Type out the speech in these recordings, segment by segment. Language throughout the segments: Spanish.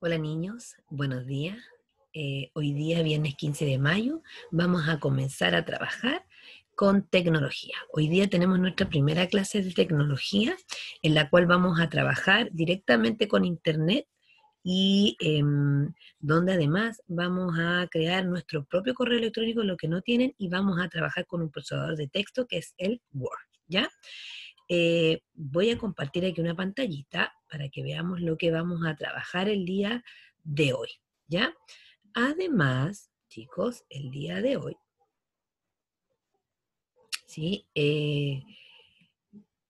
Hola niños, buenos días. Eh, hoy día, viernes 15 de mayo, vamos a comenzar a trabajar con tecnología. Hoy día tenemos nuestra primera clase de tecnología en la cual vamos a trabajar directamente con Internet y em, donde además vamos a crear nuestro propio correo electrónico, lo que no tienen, y vamos a trabajar con un procesador de texto que es el Word. ¿Ya? Eh, voy a compartir aquí una pantallita para que veamos lo que vamos a trabajar el día de hoy, ¿ya? Además, chicos, el día de hoy, ¿sí? Eh,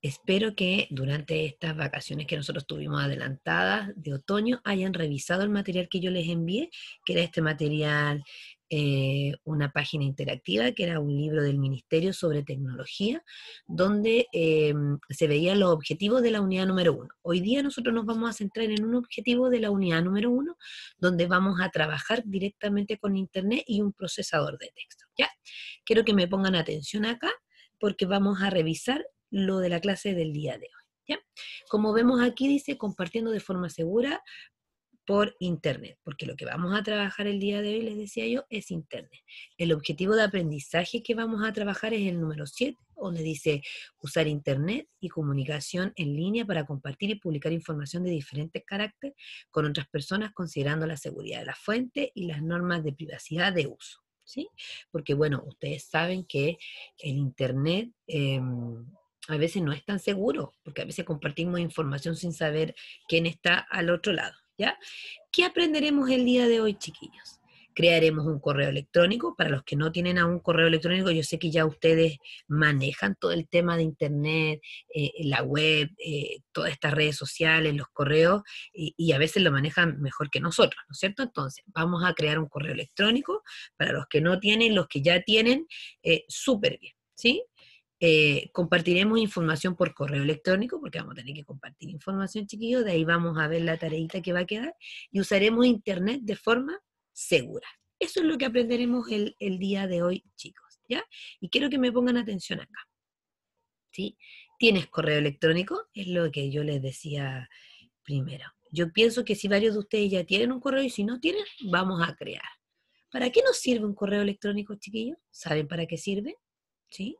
espero que durante estas vacaciones que nosotros tuvimos adelantadas de otoño hayan revisado el material que yo les envié, que era este material eh, una página interactiva que era un libro del Ministerio sobre Tecnología, donde em, se veían los objetivos de la unidad número uno. Hoy día nosotros nos vamos a centrar en un objetivo de la unidad número uno, donde vamos a trabajar directamente con Internet y un procesador de texto. ¿ya? Quiero que me pongan atención acá porque vamos a revisar lo de la clase del día de hoy. Como vemos aquí dice, compartiendo de forma segura por Internet, porque lo que vamos a trabajar el día de hoy, les decía yo, es Internet. El objetivo de aprendizaje que vamos a trabajar es el número 7, donde dice usar Internet y comunicación en línea para compartir y publicar información de diferentes caracteres con otras personas, considerando la seguridad de la fuente y las normas de privacidad de uso. ¿sí? Porque, bueno, ustedes saben que el Internet... Em, a veces no es tan seguro, porque a veces compartimos información sin saber quién está al otro lado. ¿ya? ¿Qué aprenderemos el día de hoy, chiquillos? Crearemos un correo electrónico. Para los que no tienen aún correo electrónico, yo sé que ya ustedes manejan todo el tema de Internet, eh, la web, eh, todas estas redes sociales, los correos, y, a veces lo manejan mejor que nosotros, ¿no es cierto? Entonces, vamos a crear un correo electrónico. Para los que no tienen, los que ya tienen, eh, súper bien, ¿sí? Eh, compartiremos información por correo electrónico, porque vamos a tener que compartir información, chiquillos, de ahí vamos a ver la tareita que va a quedar, y usaremos Internet de forma segura. Eso es lo que aprenderemos el, día de hoy, chicos, ¿ya? Y quiero que me pongan atención acá, ¿sí? Tienes correo electrónico, es lo que yo les decía primero. Yo pienso que si varios de ustedes ya tienen un correo y si no tienen, vamos a crear. ¿Para qué nos sirve un correo electrónico, chiquillos? ¿Saben para qué sirve? ¿Sí?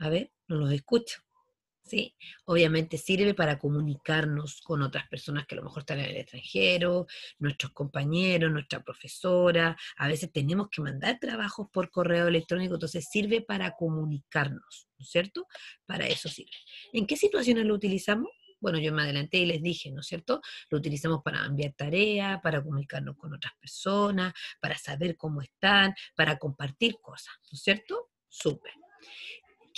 a ver, no los escucho. ¿sí? Obviamente sirve para comunicarnos con otras personas que a lo mejor están en el extranjero, nuestros compañeros, nuestra profesora. A veces tenemos que mandar trabajos por correo electrónico, entonces sirve para comunicarnos, ¿no es cierto? Para eso sirve. ¿En qué situaciones lo utilizamos? Bueno, yo me adelanté y les dije, ¿no es cierto? Lo utilizamos para enviar tareas, para comunicarnos con otras personas, para saber cómo están, para compartir cosas, ¿no es cierto? Súper.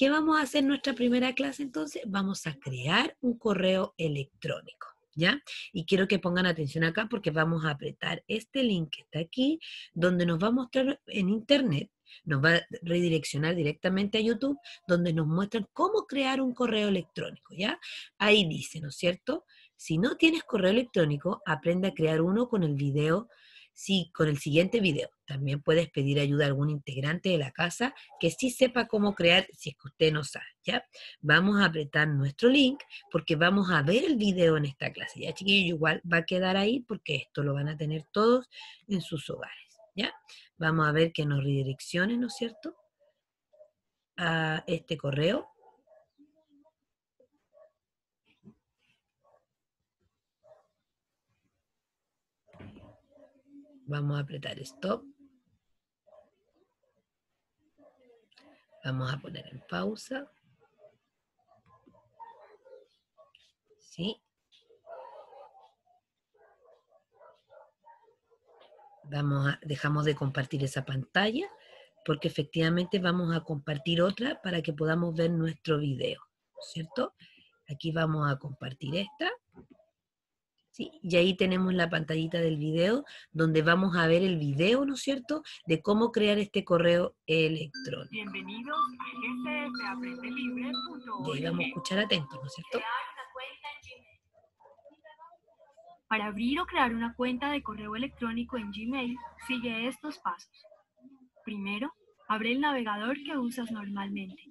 ¿Qué vamos a hacer en nuestra primera clase entonces? Vamos a crear un correo electrónico. ¿Ya? Y quiero que pongan atención acá porque vamos a apretar este link que está aquí, donde nos va a mostrar en internet nos va a redireccionar directamente a YouTube, donde nos muestran cómo crear un correo electrónico, ¿ya? Ahí dice, ¿no es cierto? Si no tienes correo electrónico, aprende a crear uno con el video si con el siguiente video también puedes pedir ayuda a algún integrante de la casa que sí sepa cómo crear si es que usted no sabe, ¿ya? Vamos a apretar nuestro link porque vamos a ver el video en esta clase, ¿ya chiquillos? Igual va a quedar ahí porque esto lo van a tener todos en sus hogares, ¿ya? Vamos a ver que nos redireccione, ¿no es cierto? A este correo Vamos a apretar stop. Vamos a poner en pausa. ¿Sí? Vamos a, dejamos de compartir esa pantalla porque efectivamente vamos a compartir otra para que podamos ver nuestro video, ¿cierto? Aquí vamos a compartir esta. Y ahí tenemos la pantallita del video donde vamos a ver el video, ¿no es cierto?, de cómo crear este correo electrónico. Bienvenidos a Y vamos a escuchar atentos, ¿no es cierto? Para abrir o crear una cuenta de correo electrónico en Gmail, sigue estos pasos. Primero, abre el navegador que usas normalmente.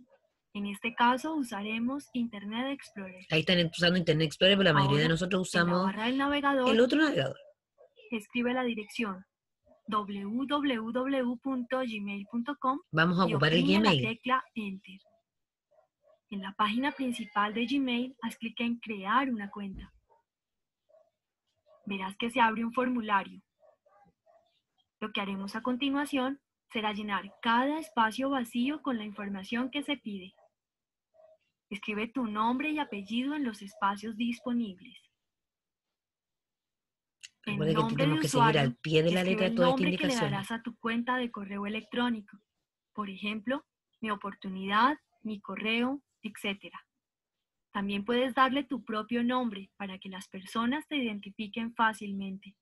En este caso usaremos Internet Explorer. Ahí están usando Internet Explorer, pero la mayoría de nosotros usamos el otro navegador. Escribe la dirección www.gmail.com. Vamos a ocupar el Gmail. La tecla Enter. En la página principal de Gmail, haz clic en Crear una cuenta. Verás que se abre un formulario. Lo que haremos a continuación será llenar cada espacio vacío con la información que se pide. Escribe tu nombre y apellido en los espacios disponibles. Recuerda que que seguir al pie de la letra toda que le darás a tu cuenta de correo electrónico. Por ejemplo, mi oportunidad, mi correo, etc. También puedes darle tu propio nombre para que las personas te identifiquen fácilmente.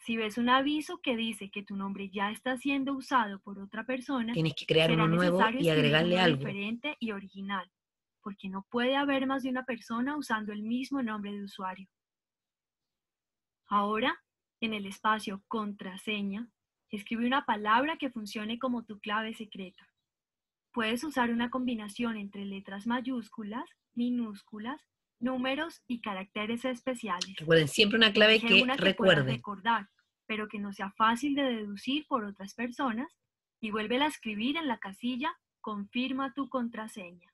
Si ves un aviso que dice que tu nombre ya está siendo usado por otra persona, tienes que crear uno nuevo y agregarle algo diferente y original porque no puede haber más de una persona usando el mismo nombre de usuario. Ahora, en el espacio contraseña, escribe una palabra que funcione como tu clave secreta. Puedes usar una combinación entre letras mayúsculas, minúsculas, números y caracteres especiales. Recuerden, siempre una clave que, una pero que no sea fácil de deducir por otras personas y vuélvela a escribir en la casilla confirma tu contraseña.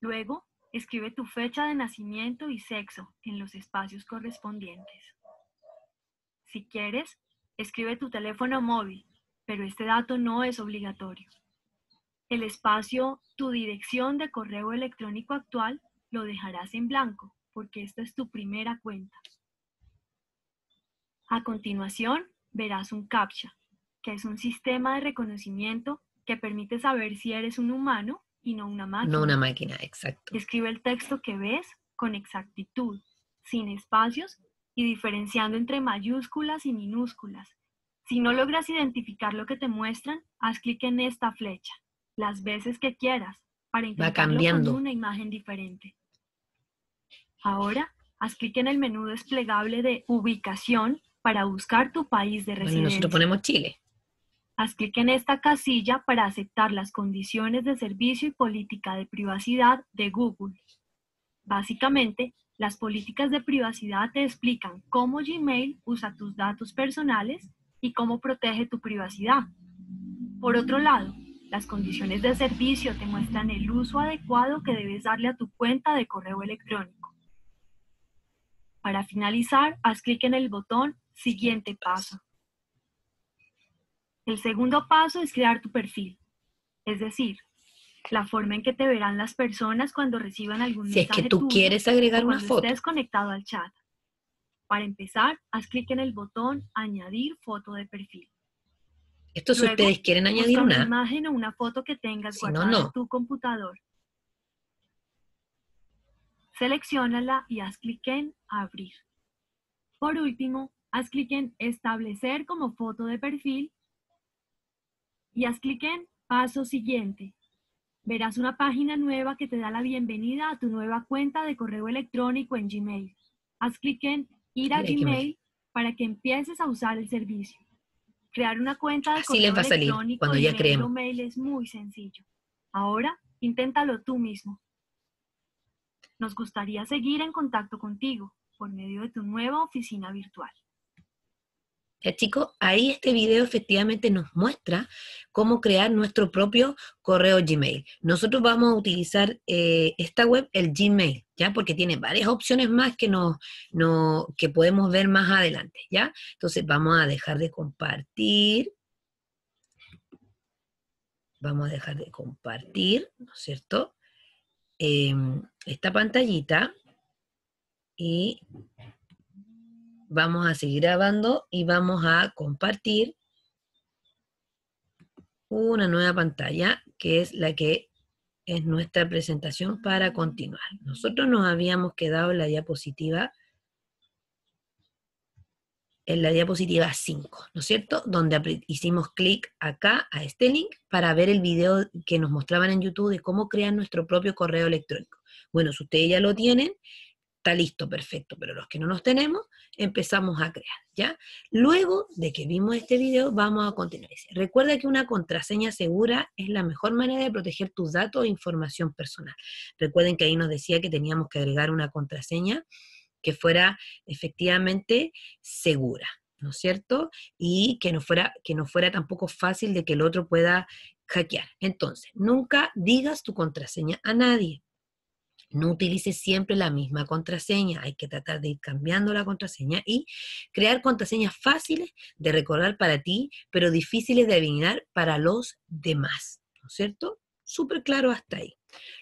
Luego, escribe tu fecha de nacimiento y sexo en los espacios correspondientes. Si quieres, escribe tu teléfono móvil, pero este dato no es obligatorio. El espacio tu dirección de correo electrónico actual lo dejarás en blanco, porque esta es tu primera cuenta. A continuación, verás un CAPTCHA, que es un sistema de reconocimiento que permite saber si eres un humano y no una máquina. No una máquina, exacto. Escribe el texto que ves con exactitud, sin espacios y diferenciando entre mayúsculas y minúsculas. Si no logras identificar lo que te muestran, haz clic en esta flecha, las veces que quieras, para intentar una imagen diferente. Ahora, haz clic en el menú desplegable de ubicación para buscar tu país de residencia. nosotros ponemos Chile. Haz clic en esta casilla para aceptar las condiciones de servicio y política de privacidad de Google. Básicamente, las políticas de privacidad te explican cómo Gmail usa tus datos personales y cómo protege tu privacidad. Por otro lado, las condiciones de servicio te muestran el uso adecuado que debes darle a tu cuenta de correo electrónico. Para finalizar, haz clic en el botón Siguiente paso. El segundo paso es crear tu perfil, es decir, la forma en que te verán las personas cuando reciban algún mensaje mensaje. Si es que tú quieres agregar una foto. Estés conectado al chat. Para empezar, haz clic en el botón Añadir foto de perfil. Esto es si ustedes quieren añadir una, una, imagen o una foto que tengas guardada en tu computador. Selecciónala y haz clic en Abrir. Por último, haz clic en Establecer como foto de perfil y haz clic en Paso siguiente. Verás una página nueva que te da la bienvenida a tu nueva cuenta de correo electrónico en Gmail. Haz clic en Ir a Gmail, para que empieces a usar el servicio. Crear una cuenta de correo electrónico cuando ya mail es muy sencillo. Ahora, inténtalo tú mismo. Nos gustaría seguir en contacto contigo por medio de tu nueva oficina virtual chicos? Ahí este video efectivamente nos muestra cómo crear nuestro propio correo Gmail. Nosotros vamos a utilizar eh, esta web, el Gmail, ¿ya? Porque tiene varias opciones más que, no, que podemos ver más adelante, ¿ya? Entonces vamos a dejar de compartir. Vamos a dejar de compartir, ¿no es cierto? Em, esta pantallita y vamos a seguir grabando y vamos a compartir una nueva pantalla que es la que es nuestra presentación para continuar. Nosotros nos habíamos quedado en la diapositiva en la diapositiva 5, ¿no es cierto? Donde hicimos clic acá a este link para ver el video que nos mostraban en YouTube de cómo crear nuestro propio correo electrónico. Bueno, si ustedes ya lo tienen, está listo, perfecto, pero los que no nos tenemos, empezamos a crear, ¿ya? Luego de que vimos este video, vamos a continuar. Recuerda que una contraseña segura es la mejor manera de proteger tus datos e información personal. Recuerden que ahí nos decía que teníamos que agregar una contraseña que fuera efectivamente segura, ¿no es cierto? Y que no fuera, que no fuera tampoco fácil de que el otro pueda hackear. Entonces, nunca digas tu contraseña a nadie. No utilices siempre la misma contraseña, hay que tratar de ir cambiando la contraseña y crear contraseñas fáciles de recordar para ti, pero difíciles de adivinar para los demás, ¿no es cierto? Súper claro hasta ahí.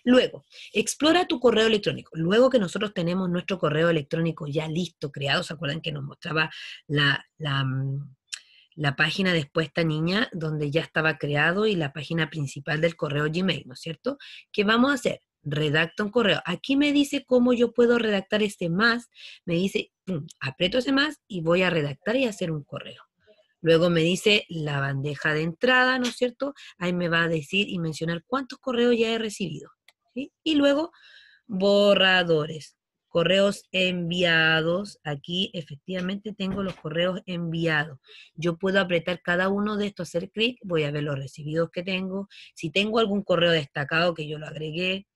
Luego, explora tu correo electrónico. Luego que nosotros tenemos nuestro correo electrónico ya listo, creado, ¿se acuerdan que nos mostraba la, la mm, la página después esta niña donde ya estaba creado y la página principal del correo Gmail, ¿no es cierto? ¿Qué vamos a hacer? redacta un correo. Aquí me dice cómo yo puedo redactar este más. Me dice, mm, aprieto ese más y voy a redactar y hacer un correo. Luego me dice la bandeja de entrada, ¿no es cierto? Ahí me va a decir y mencionar cuántos correos ya he recibido. Y luego borradores, correos enviados. Aquí efectivamente tengo los correos enviados. Yo puedo apretar cada uno de estos, hacer clic, voy a ver los recibidos que tengo. Si tengo algún correo destacado que yo lo agregué,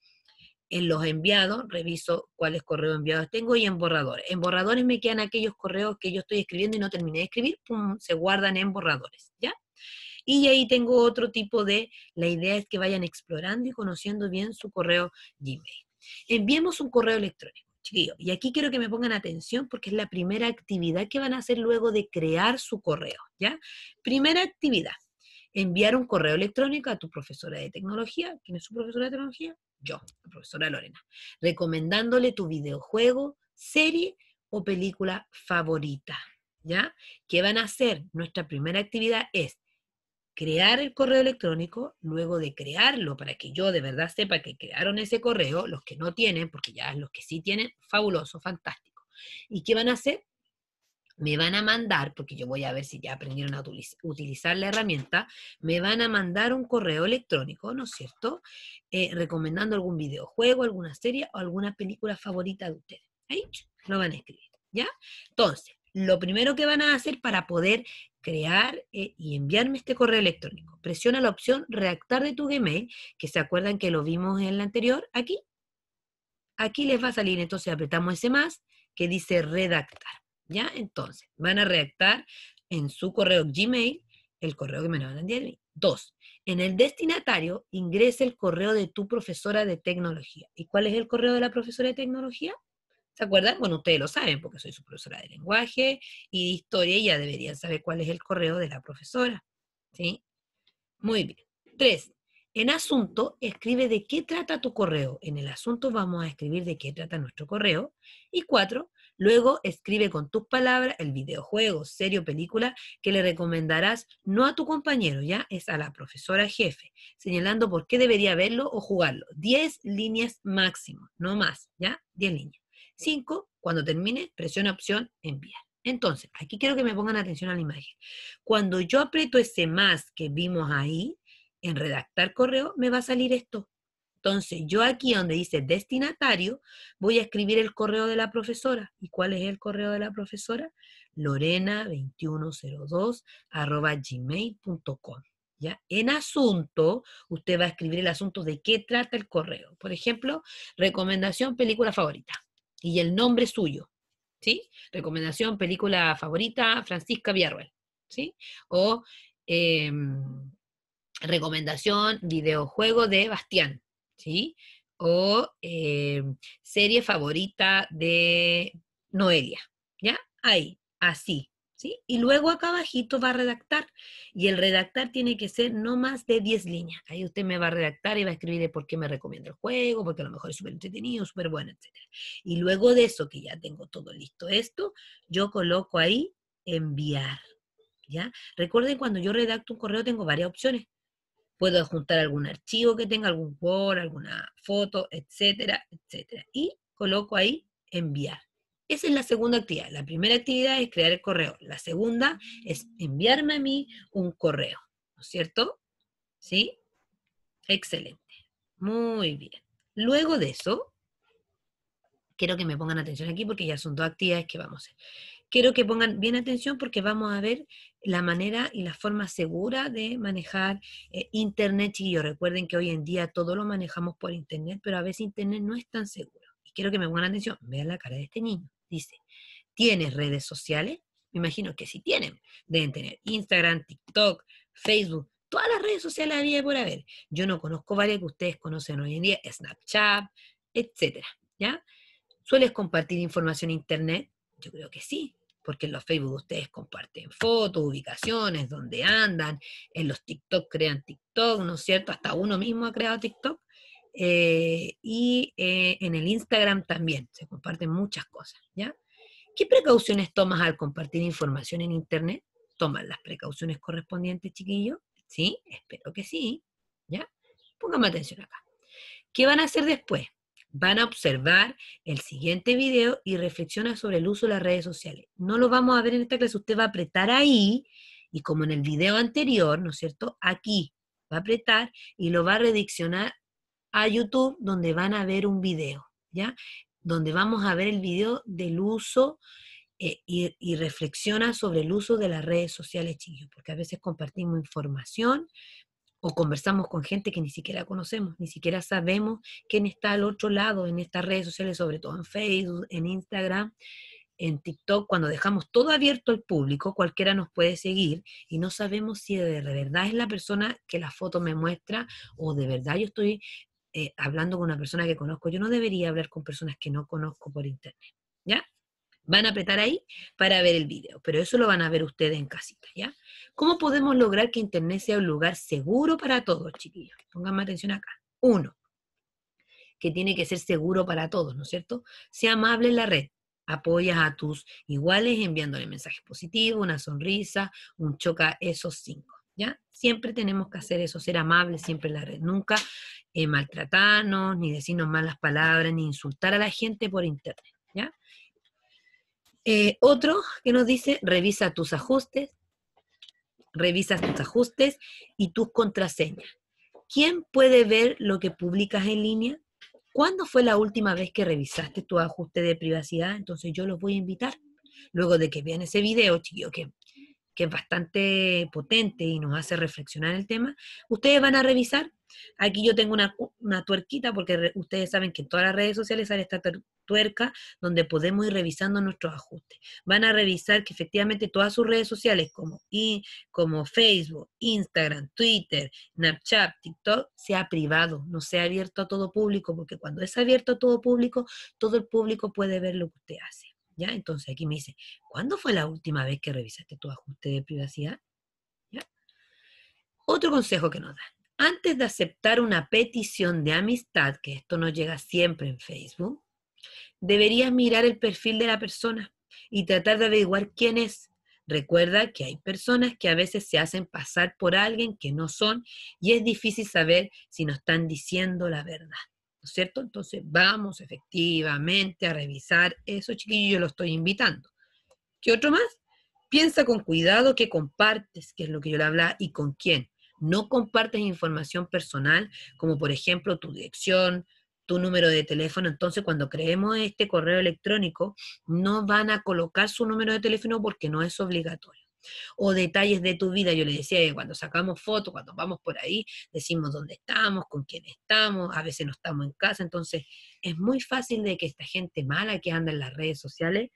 en los enviados, reviso cuáles correos enviados tengo y en borradores. En borradores me quedan aquellos correos que yo estoy escribiendo y no terminé de escribir, pum, se guardan en borradores, ¿ya? Y ahí tengo otro tipo de, la idea es que vayan explorando y conociendo bien su correo Gmail. Enviemos un correo electrónico, chiquillos. Y aquí quiero que me pongan atención porque es la primera actividad que van a hacer luego de crear su correo, ¿ya? Primera actividad, enviar un correo electrónico a tu profesora de tecnología. ¿Quién es su profesora de tecnología? yo, la profesora Lorena, recomendándole tu videojuego, serie o película favorita. ¿Ya? ¿Qué van a hacer? Nuestra primera actividad es crear el correo electrónico, luego de crearlo, para que yo de verdad sepa que crearon ese correo, los que no tienen, porque ya los que sí tienen, fabuloso, fantástico. ¿Y qué van a hacer? me van a mandar, porque yo voy a ver si ya aprendieron a utilizar la herramienta, me van a mandar un correo electrónico, ¿no es cierto? Eh, recomendando algún videojuego, alguna serie o alguna película favorita de ustedes. Ahí lo van a escribir, ¿ya? Entonces, lo primero que van a hacer para poder crear eh, y enviarme este correo electrónico, presiona la opción redactar de tu Gmail, que se acuerdan que lo vimos en la anterior, aquí. Aquí les va a salir, entonces apretamos ese más que dice redactar. ¿Ya? Entonces, van a redactar en su correo Gmail el correo que me lo van a Dos, en el destinatario ingrese el correo de tu profesora de tecnología. ¿Y cuál es el correo de la profesora de tecnología? ¿Se acuerdan? Bueno, ustedes lo saben porque soy su profesora de lenguaje y de historia y ya deberían saber cuál es el correo de la profesora. ¿Sí? Muy bien. Tres, en asunto, escribe de qué trata tu correo. En el asunto vamos a escribir de qué trata nuestro correo. Y cuatro, Luego escribe con tus palabras el videojuego, serie o película que le recomendarás no a tu compañero, ya es a la profesora jefe, señalando por qué debería verlo o jugarlo. Diez líneas máximo, no más, ¿ya? diez líneas. Cinco, Cuando termine, presiona opción enviar. Entonces, aquí quiero que me pongan atención a la imagen. Cuando yo aprieto ese más que vimos ahí, en redactar correo, me va a salir esto. Entonces, yo aquí donde dice destinatario, voy a escribir el correo de la profesora. ¿Y cuál es el correo de la profesora? Lorena2102 ¿Ya? En asunto, usted va a escribir el asunto de qué trata el correo. Por ejemplo, recomendación película favorita y el nombre suyo. ¿Sí? Recomendación película favorita Francisca Villarroel. ¿Sí? O em, recomendación videojuego de Bastián. ¿sí? O eh, serie favorita de Noelia, ¿ya? Ahí, así, ¿sí? Y luego acá abajito va a redactar. Y el redactar tiene que ser no más de 10 líneas. Ahí usted me va a redactar y va a escribir de por qué me recomienda el juego, porque a lo mejor es súper entretenido, súper bueno, etc. Y luego de eso, que ya tengo todo listo esto, yo coloco ahí enviar. ¿Ya? Recuerden, cuando yo redacto un correo tengo varias opciones puedo adjuntar algún archivo que tenga, algún Word, alguna foto, etcétera, etcétera. Y coloco ahí enviar. Esa es la segunda actividad. La primera actividad es crear el correo. La segunda es enviarme a mí un correo, ¿no es cierto? ¿Sí? Excelente. Muy bien. Luego de eso, quiero que me pongan atención aquí porque ya son dos actividades que vamos a hacer. Quiero que pongan bien atención porque vamos a ver la manera y la forma segura de manejar eh, Internet, chiquillos. Recuerden que hoy en día todo lo manejamos por Internet, pero a veces Internet no es tan seguro. Y quiero que me pongan atención, vean la cara de este niño. Dice, ¿tienes redes sociales? Me imagino que sí tienen. Deben tener Instagram, TikTok, Facebook, todas las redes sociales había por haber. Yo no conozco varias que ustedes conocen hoy en día, Snapchat, etcétera, ¿ya? ¿Sueles compartir información en internet? Yo creo que sí porque en los Facebook ustedes comparten fotos, ubicaciones, dónde andan, en los TikTok crean TikTok, ¿no es cierto? Hasta uno mismo ha creado TikTok. Eh, y eh, en el Instagram también se comparten muchas cosas, ¿ya? ¿Qué precauciones tomas al compartir información en Internet? ¿Tomas las precauciones correspondientes, chiquillos? ¿Sí? Espero que sí, ¿ya? Póngame atención acá. ¿Qué van a hacer después? van a observar el siguiente video y reflexiona sobre el uso de las redes sociales. No lo vamos a ver en esta clase, usted va a apretar ahí y como en el video anterior, ¿no es cierto? Aquí va a apretar y lo va a rediccionar a YouTube donde van a ver un video, ¿ya? Donde vamos a ver el video del uso eh, y, reflexiona sobre el uso de las redes sociales, chicos, porque a veces compartimos información, o conversamos con gente que ni siquiera conocemos, ni siquiera sabemos quién está al otro lado en estas redes sociales, sobre todo en Facebook, en Instagram, en TikTok, cuando dejamos todo abierto al público, cualquiera nos puede seguir y no sabemos si de verdad es la persona que la foto me muestra o de verdad yo estoy eh, hablando con una persona que conozco. Yo no debería hablar con personas que no conozco por internet, ¿ya? Van a apretar ahí para ver el video, pero eso lo van a ver ustedes en casita, ¿ya? ¿Cómo podemos lograr que Internet sea un lugar seguro para todos, chiquillos? Pónganme atención acá. Uno, que tiene que ser seguro para todos, ¿no es cierto? Sea amable en la red. Apoyas a tus iguales enviándole mensajes positivos, una sonrisa, un choca, esos cinco. ¿Ya? Siempre tenemos que hacer eso, ser amables siempre en la red, nunca eh, maltratarnos, ni decirnos malas palabras, ni insultar a la gente por internet, ¿ya? Eh, otro que nos dice, revisa tus ajustes, revisas tus ajustes y tus contraseñas. ¿Quién puede ver lo que publicas en línea? ¿Cuándo fue la última vez que revisaste tu ajuste de privacidad? Entonces yo los voy a invitar, luego de que vean ese video, chiquillo, que, que es bastante potente y nos hace reflexionar el tema, ustedes van a revisar. Aquí yo tengo una, tuerquita porque ustedes saben que en todas las redes sociales sale esta tuerca donde podemos ir revisando nuestros ajustes. Van a revisar que efectivamente todas sus redes sociales como, como Facebook, Instagram, Twitter, Snapchat, TikTok, sea privado, no sea abierto a todo público, porque cuando es abierto a todo público, todo el público puede ver lo que usted hace. ¿Ya? Entonces aquí me dice, ¿cuándo fue la última vez que revisaste tu ajuste de privacidad? Otro consejo que nos dan, Antes de aceptar una petición de amistad, que esto nos llega siempre en Facebook, Deberías mirar el perfil de la persona y tratar de averiguar quién es. Recuerda que hay personas que a veces se hacen pasar por alguien que no son y es difícil saber si nos están diciendo la verdad. ¿No es cierto? Entonces vamos efectivamente a revisar eso, chiquillo, yo lo estoy invitando. ¿Qué otro más? Piensa con cuidado que compartes, que es lo que yo le hablaba, y con quién. No compartes información personal, como por ejemplo tu dirección, tu número de teléfono. Entonces, cuando creemos este correo electrónico, no van a colocar su número de teléfono porque no es obligatorio. O detalles de tu vida, yo le decía que cuando sacamos fotos, cuando vamos por ahí, decimos dónde estamos, con quién estamos, a veces no estamos en casa, entonces es muy fácil de que esta gente mala que anda en las redes sociales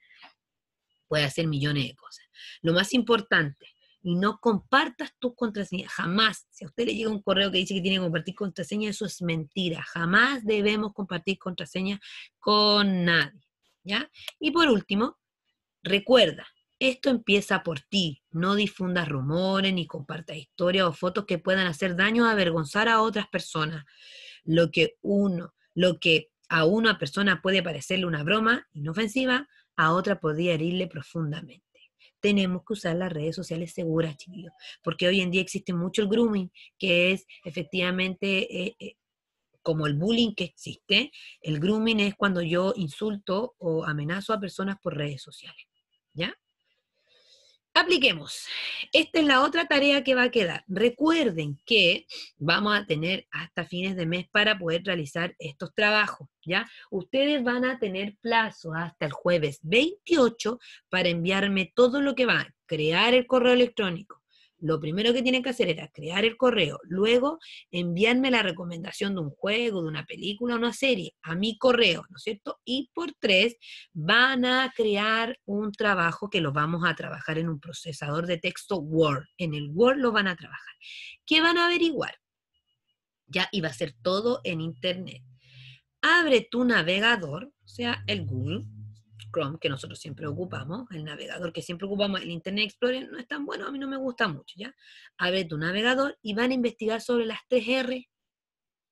pueda hacer millones de cosas. Lo más importante, y no compartas tus contraseñas. Jamás. Si a usted le llega un correo que dice que tiene que compartir contraseñas, eso es mentira. Jamás debemos compartir contraseñas con nadie. ¿Ya? Y por último, recuerda, esto empieza por ti. No difundas rumores ni compartas historias o fotos que puedan hacer daño o avergonzar a otras personas. lo que a una persona puede parecerle una broma inofensiva, a otra podría herirle profundamente tenemos que usar las redes sociales seguras, chiquillos, porque hoy en día existe mucho el grooming, que es efectivamente eh, eh, como el bullying que existe. El grooming es cuando yo insulto o amenazo a personas por redes sociales. Apliquemos. Esta es la otra tarea que va a quedar. Recuerden que vamos a tener hasta fines de mes para poder realizar estos trabajos, ¿ya? Ustedes van a tener plazo hasta el jueves 28 para enviarme todo lo que va a crear el correo electrónico, lo primero que tienen que hacer era crear el correo, luego enviarme la recomendación de un juego, de una película, una serie a mi correo, ¿no es cierto? Y por tres, van a crear un trabajo que lo vamos a trabajar en un procesador de texto Word. En el Word lo van a trabajar. ¿Qué van a averiguar? Ya iba a ser todo en Internet. Abre tu navegador, o sea, el Google, Chrome que nosotros siempre ocupamos, el navegador que siempre ocupamos, el Internet Explorer, no es tan bueno, a mí no me gusta mucho, ¿ya? Abre tu navegador y van a investigar sobre las 3R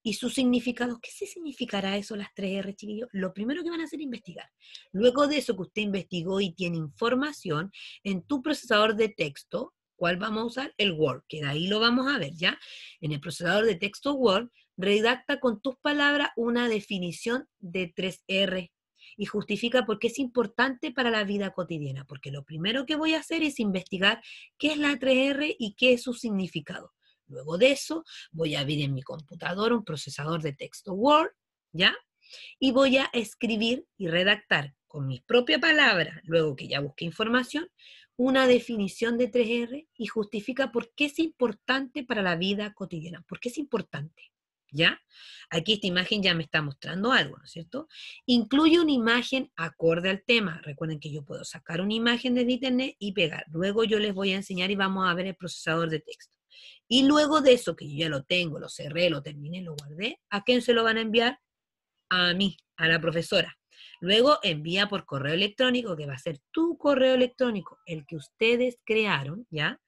y su significado. ¿Qué significará eso, las 3R, chiquillos? Lo primero que van a hacer es investigar. Luego de eso que usted investigó y tiene información, en tu procesador de texto, ¿cuál vamos a usar? El Word, que de ahí lo vamos a ver, ¿ya? En el procesador de texto Word, redacta con tus palabras una definición de 3R y justifica por qué es importante para la vida cotidiana, porque lo primero que voy a hacer es investigar qué es la 3R y qué es su significado. Luego de eso, voy a abrir en mi computadora un procesador de texto Word, ¿ya? Y voy a escribir y redactar con mis propias palabras, luego que ya busque información, una definición de 3R y justifica por qué es importante para la vida cotidiana. ¿Por qué es importante? ¿ya? Aquí esta imagen ya me está mostrando algo, ¿no es cierto? Incluye una imagen acorde al tema. Recuerden que yo puedo sacar una imagen de internet y pegar. Luego yo les voy a enseñar y vamos a ver el procesador de texto. Y luego de eso, que yo ya lo tengo, lo cerré, lo terminé, lo guardé, ¿a quién se lo van a enviar? A mí, a la profesora. Luego envía por correo electrónico, que va a ser tu correo electrónico, el que ustedes crearon, ¿ya?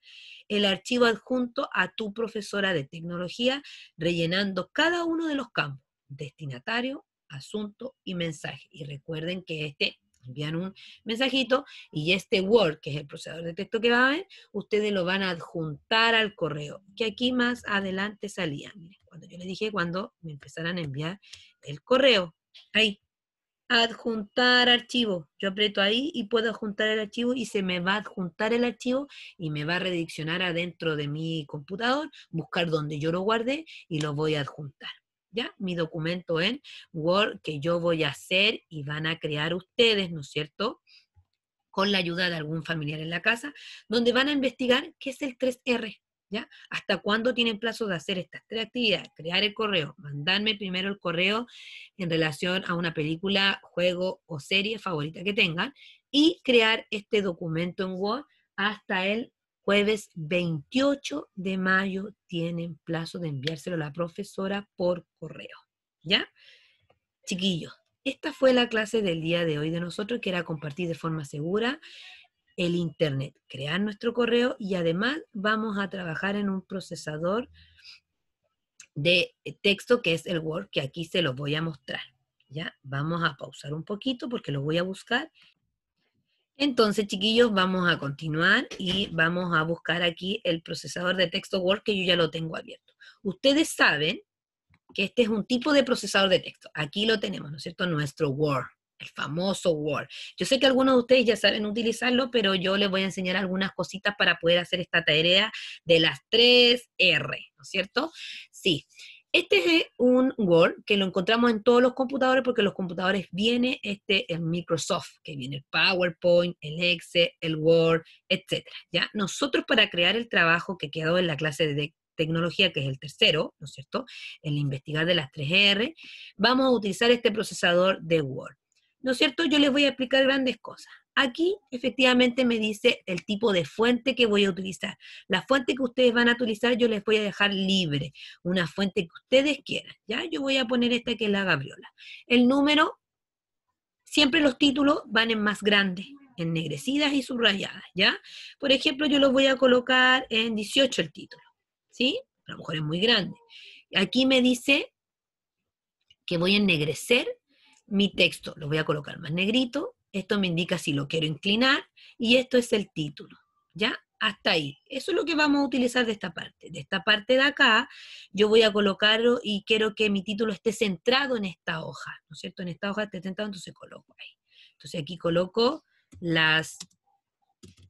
El archivo adjunto a tu profesora de tecnología, rellenando cada uno de los campos, destinatario, asunto y mensaje. Y recuerden que este envían un mensajito y este Word, que es el procesador de texto que va a ver, ustedes lo van a adjuntar al correo, que aquí más adelante salía. Miren, cuando yo les dije cuando me empezaran a enviar el correo, ahí, adjuntar archivo. Yo aprieto ahí y puedo adjuntar el archivo y se me va a adjuntar el archivo y me va a redireccionar adentro de mi computador, buscar donde yo lo guardé y lo voy a adjuntar. ¿Ya? Mi documento en Word que yo voy a hacer y van a crear ustedes, ¿no es cierto? Con la ayuda de algún familiar en la casa, donde van a investigar qué es el 3R. ¿ya? ¿Hasta cuándo tienen plazo de hacer estas tres actividades? Crear el correo, mandarme primero el correo en relación a una película, juego o serie favorita que tengan y crear este documento en Word hasta el jueves 28 de mayo tienen plazo de enviárselo a la profesora por correo, ¿ya? Chiquillos, esta fue la clase del día de hoy de nosotros que era compartir de forma segura el Internet, crear nuestro correo y además vamos a trabajar en un procesador de eh, texto que es el Word, que aquí se los voy a mostrar. Ya, vamos a pausar un poquito porque lo voy a buscar. Entonces, chiquillos, vamos a continuar y vamos a buscar aquí el procesador de texto Word que yo ya lo tengo abierto. Ustedes saben que este es un tipo de procesador de texto. Aquí lo tenemos, ¿no es cierto? Nuestro Word el famoso Word. Yo sé que algunos de ustedes ya saben utilizarlo, pero yo les voy a enseñar algunas cositas para poder hacer esta tarea de las tres R, ¿no es cierto? Sí. Este es un Word que lo encontramos en todos los computadores porque los computadores viene este el Microsoft, que viene el PowerPoint, el Excel, el Word, etc. ¿ya? Nosotros para crear el trabajo que quedó en la clase de tecnología, que es el tercero, ¿no es cierto? El investigar de las 3R, vamos a utilizar este procesador de Word. ¿no es cierto? Yo les voy a explicar grandes cosas. Aquí efectivamente me dice el tipo de fuente que voy a utilizar. La fuente que ustedes van a utilizar yo les voy a dejar libre, una fuente que ustedes quieran. Ya yo voy a poner esta que es la gabriola. El número, siempre los títulos van en más grandes, ennegrecidas y subrayadas, ¿ya? Por ejemplo, yo los voy a colocar en 18 el título, ¿sí? A lo mejor es muy grande. Aquí me dice que voy a ennegrecer mi texto. Lo voy a colocar más negrito. Esto me indica si lo quiero inclinar y esto es el título. ¿Ya? Hasta ahí. Eso es lo que vamos a utilizar de esta parte. De esta parte de acá, yo voy a colocarlo y quiero que mi título esté centrado en esta hoja, ¿no es cierto? En esta hoja esté centrado, entonces coloco ahí. Entonces aquí coloco las,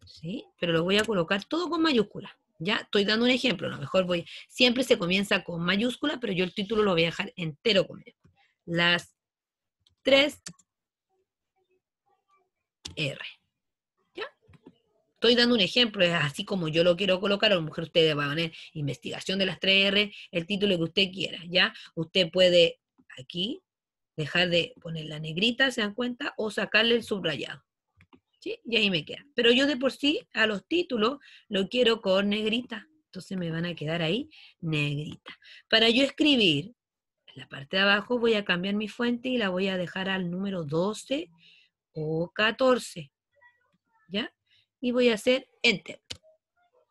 ¿sí? Pero lo voy a colocar todo con mayúscula. ¿Ya? Estoy dando un ejemplo, a lo mejor voy, siempre se comienza con mayúscula, pero yo el título lo voy a dejar entero con Las 3, R. ¿Ya? Estoy dando un ejemplo, es así como yo lo quiero colocar, a lo mejor ustedes van a poner investigación de las 3 R, el título que usted quiera, ¿ya? Usted puede aquí dejar de poner la negrita, ¿se dan cuenta? O sacarle el subrayado. ¿Sí? Y ahí me queda. Pero yo de por sí a los títulos lo quiero con negrita. Entonces me van a quedar ahí negrita. Para yo escribir la parte de abajo voy a cambiar mi fuente y la voy a dejar al número 12 o 14. ¿Ya? Y voy a hacer Enter.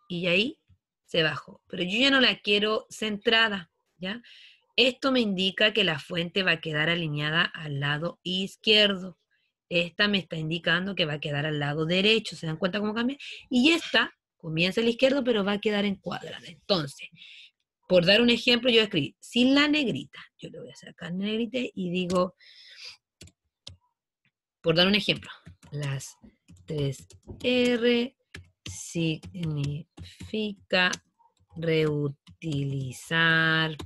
Y ahí se bajó. Pero yo ya no la quiero centrada. ¿Ya? Esto me indica que la fuente va a quedar alineada al lado izquierdo. Esta me está indicando que va a quedar al lado derecho. ¿Se dan cuenta cómo cambia? Y esta comienza al izquierdo, pero va a quedar en Entonces, por dar un ejemplo, yo escribí, sin la negrita, yo le voy a sacar negrita y digo, por dar un ejemplo, las 3R significa reutilizar,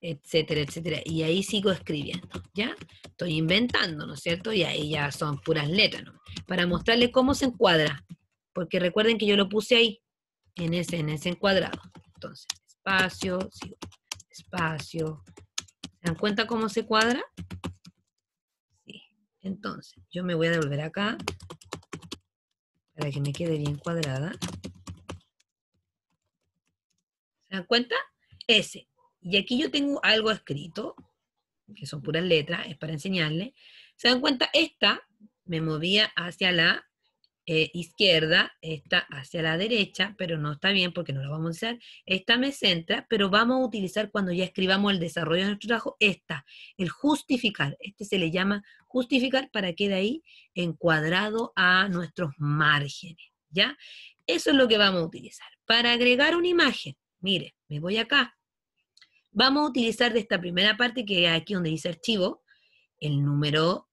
etcétera, etcétera. Y ahí sigo escribiendo, ¿ya? Estoy inventando, ¿no es cierto? Y ahí ya son puras letras, ¿no? Para mostrarles cómo se encuadra, porque recuerden que yo lo puse ahí, en ese, en ese encuadrado. Entonces, espacio, sigo, espacio. ¿Se dan cuenta cómo se cuadra? Sí. Entonces, yo me voy a devolver acá para que me quede bien cuadrada. ¿Se dan cuenta? Ese. Y aquí yo tengo algo escrito, que son puras letras, es para enseñarle. ¿Se dan cuenta? Esta me movía hacia la eh, izquierda, esta hacia la derecha, pero no está bien porque no la vamos a usar. Esta me centra, pero vamos a utilizar cuando ya escribamos el desarrollo de nuestro trabajo, esta, el justificar. Este se le llama justificar para que de ahí encuadrado a nuestros márgenes, ¿ya? Eso es lo que vamos a utilizar. Para agregar una imagen, mire, me voy acá. Vamos a utilizar de esta primera parte, que es aquí donde dice archivo, el número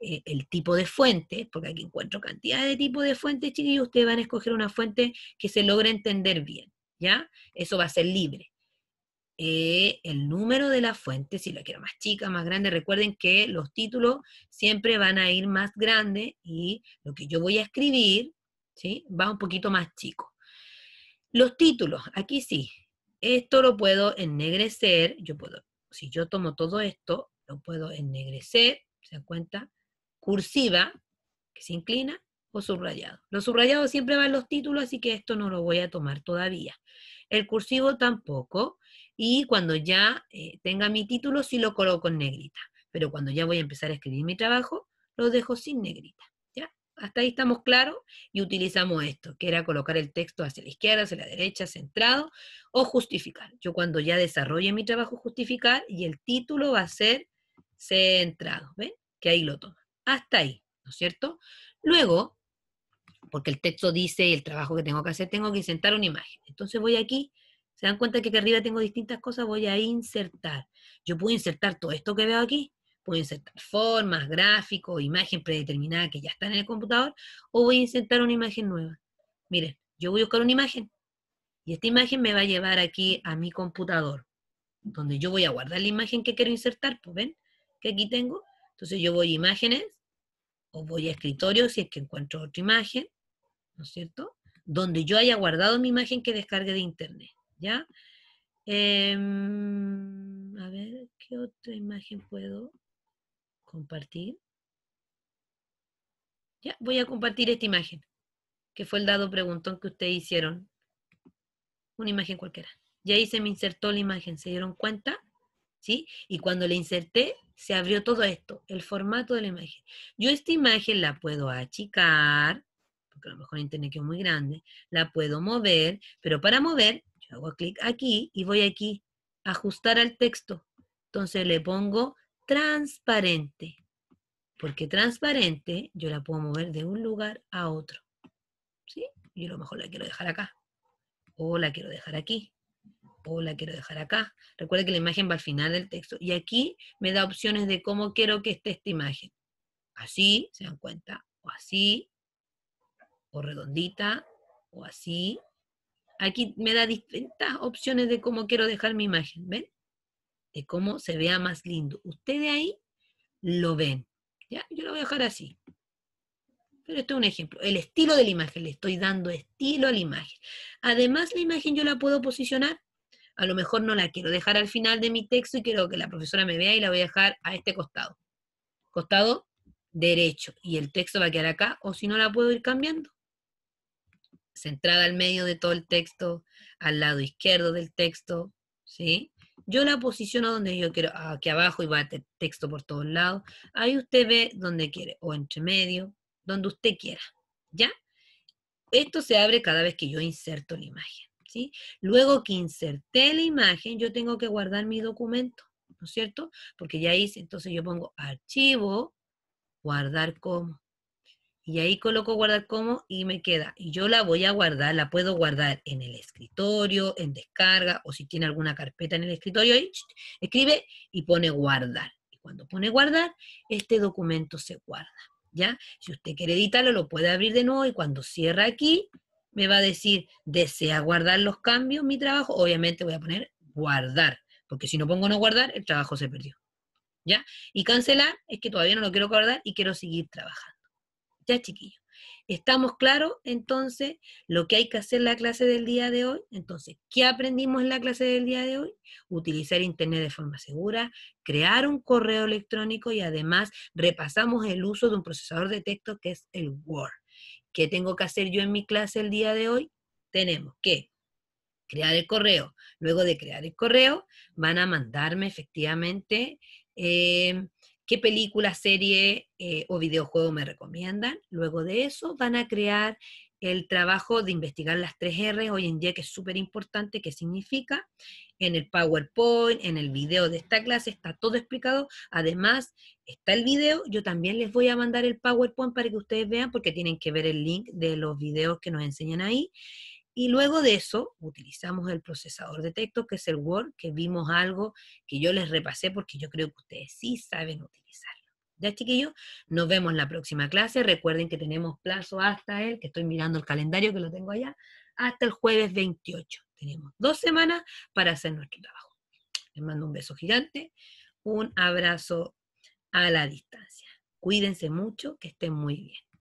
eh, el tipo de fuente, porque aquí encuentro cantidad de tipos de fuentes, y ustedes van a escoger una fuente que se logre entender bien, ¿ya? Eso va a ser libre. Eh, el número de la fuente, si la quiero más chica, más grande, recuerden que los títulos siempre van a ir más grandes y lo que yo voy a escribir, ¿sí? Va un poquito más chico. Los títulos, aquí sí, esto lo puedo ennegrecer, yo puedo, si yo tomo todo esto, lo puedo ennegrecer, ¿se dan cuenta? cursiva, que se inclina, o subrayado. Los subrayados siempre van los títulos, así que esto no lo voy a tomar todavía. El cursivo tampoco. Y cuando ya eh, tenga mi título, sí lo coloco en negrita. Pero cuando ya voy a empezar a escribir mi trabajo, lo dejo sin negrita. ¿ya? Hasta ahí estamos claros y utilizamos esto, que era colocar el texto hacia la izquierda, hacia la derecha, centrado, o justificar. Yo cuando ya desarrolle mi trabajo, justificar, y el título va a ser centrado. ¿Ven? Que ahí lo tomo. Hasta ahí, ¿no es cierto? Luego, porque el texto dice el trabajo que tengo que hacer, tengo que insertar una imagen. Entonces voy aquí, se dan cuenta que aquí arriba tengo distintas cosas, voy a insertar. Yo puedo insertar todo esto que veo aquí, puedo insertar formas, gráficos, imagen predeterminada que ya está en el computador, o voy a insertar una imagen nueva. Miren, yo voy a buscar una imagen y esta imagen me va a llevar aquí a mi computador, donde yo voy a guardar la imagen que quiero insertar, pues ven, que aquí tengo. Entonces yo voy a imágenes, o voy a escritorio si es que encuentro otra imagen, ¿no es cierto? Donde yo haya guardado mi imagen que descargue de internet, ¿ya? Em, a ver, ¿qué otra imagen puedo compartir? Ya, voy a compartir esta imagen, que fue el dado preguntón que ustedes hicieron. Una imagen cualquiera. Y ahí se me insertó la imagen, ¿se dieron cuenta? ¿sí? Y cuando le inserté, se abrió todo esto, el formato de la imagen. Yo esta imagen la puedo achicar, porque a lo mejor internet quedó muy grande, la puedo mover, pero para mover, yo hago clic aquí y voy aquí, ajustar al texto. Entonces le pongo transparente, porque transparente yo la puedo mover de un lugar a otro. ¿Sí? Yo a lo mejor la quiero dejar acá, o la quiero dejar aquí, o la quiero dejar acá. Recuerda que la imagen va al final del texto. Y aquí me da opciones de cómo quiero que esté esta imagen. Así, se dan cuenta, o así, o redondita, o así. Aquí me da distintas opciones de cómo quiero dejar mi imagen, ¿ven? De cómo se vea más lindo. Ustedes ahí lo ven, Yo lo voy a dejar así. Pero esto es un ejemplo. El estilo de la imagen, le estoy dando estilo a la imagen. Además, la imagen yo la puedo posicionar a lo mejor no la quiero dejar al final de mi texto y quiero que la profesora me vea y la voy a dejar a este costado. Costado derecho. Y el texto va a quedar acá, o si no la puedo ir cambiando. Centrada al medio de todo el texto, al lado izquierdo del texto, ¿sí? Yo la posiciono donde yo quiero, aquí abajo y va texto por todos lados. Ahí usted ve donde quiere, o entre medio, donde usted quiera, ¿ya? Esto se abre cada vez que yo inserto la imagen. Luego que inserté la imagen, yo tengo que guardar mi documento, ¿no es cierto? Porque ya hice, entonces yo pongo archivo, guardar como. Y ahí coloco guardar como y me queda. Y yo la voy a guardar, la puedo guardar en el escritorio, en descarga, o si tiene alguna carpeta en el escritorio, escribe y pone guardar. Y cuando pone guardar, este documento se guarda. ¿Ya? Si usted quiere editarlo, lo puede abrir de nuevo y cuando cierra aquí, me va a decir, ¿desea guardar los cambios mi trabajo? Obviamente voy a poner guardar, porque si no pongo no guardar, el trabajo se perdió. ¿Ya? Y cancelar es que todavía no lo quiero guardar y quiero seguir trabajando. ¿Ya, chiquillos? ¿Estamos claros entonces lo que hay que hacer en la clase del día de hoy? Entonces, ¿qué aprendimos en la clase del día de hoy? Utilizar Internet de forma segura, crear un correo electrónico y además repasamos el uso de un procesador de texto que es el Word. ¿Qué tengo que hacer yo en mi clase el día de hoy? Tenemos que crear el correo. Luego de crear el correo, van a mandarme efectivamente eh, qué película, serie eh, o videojuego me recomiendan. Luego de eso, van a crear el trabajo de investigar las tres R hoy en día, que es súper importante, qué significa en el PowerPoint, en el video de esta clase, está todo explicado. Además, está el video. Yo también les voy a mandar el PowerPoint para que ustedes vean, porque tienen que ver el link de los videos que nos enseñan ahí. Y luego de eso, utilizamos el procesador de texto, que es el Word, que vimos algo que yo les repasé porque yo creo que ustedes sí saben utilizar. Ya chiquillos, nos vemos la próxima clase. Recuerden que tenemos plazo hasta el, que estoy mirando el calendario que lo tengo allá, hasta el jueves 28. Tenemos dos semanas para hacer nuestro trabajo. Les mando un beso gigante, un abrazo a la distancia. Cuídense mucho, que estén muy bien.